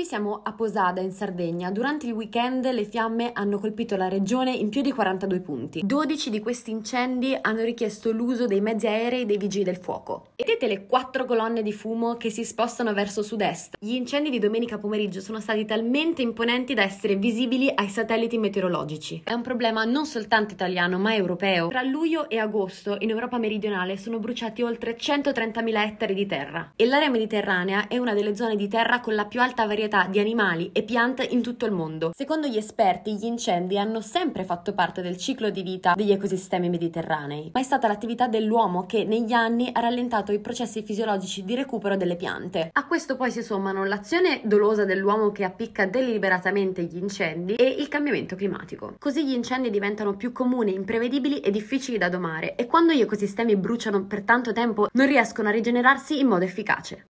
Qui siamo a Posada, in Sardegna. Durante il weekend le fiamme hanno colpito la regione in più di 42 punti. 12 di questi incendi hanno richiesto l'uso dei mezzi aerei dei vigili del fuoco. Vedete le quattro colonne di fumo che si spostano verso sud-est? Gli incendi di domenica pomeriggio sono stati talmente imponenti da essere visibili ai satelliti meteorologici. È un problema non soltanto italiano, ma europeo. Tra luglio e agosto in Europa meridionale sono bruciati oltre 130.000 ettari di terra. E l'area mediterranea è una delle zone di terra con la più alta variazione proprietà di animali e piante in tutto il mondo. Secondo gli esperti, gli incendi hanno sempre fatto parte del ciclo di vita degli ecosistemi mediterranei, ma è stata l'attività dell'uomo che negli anni ha rallentato i processi fisiologici di recupero delle piante. A questo poi si sommano l'azione dolosa dell'uomo che appicca deliberatamente gli incendi e il cambiamento climatico. Così gli incendi diventano più comuni, imprevedibili e difficili da domare e quando gli ecosistemi bruciano per tanto tempo non riescono a rigenerarsi in modo efficace.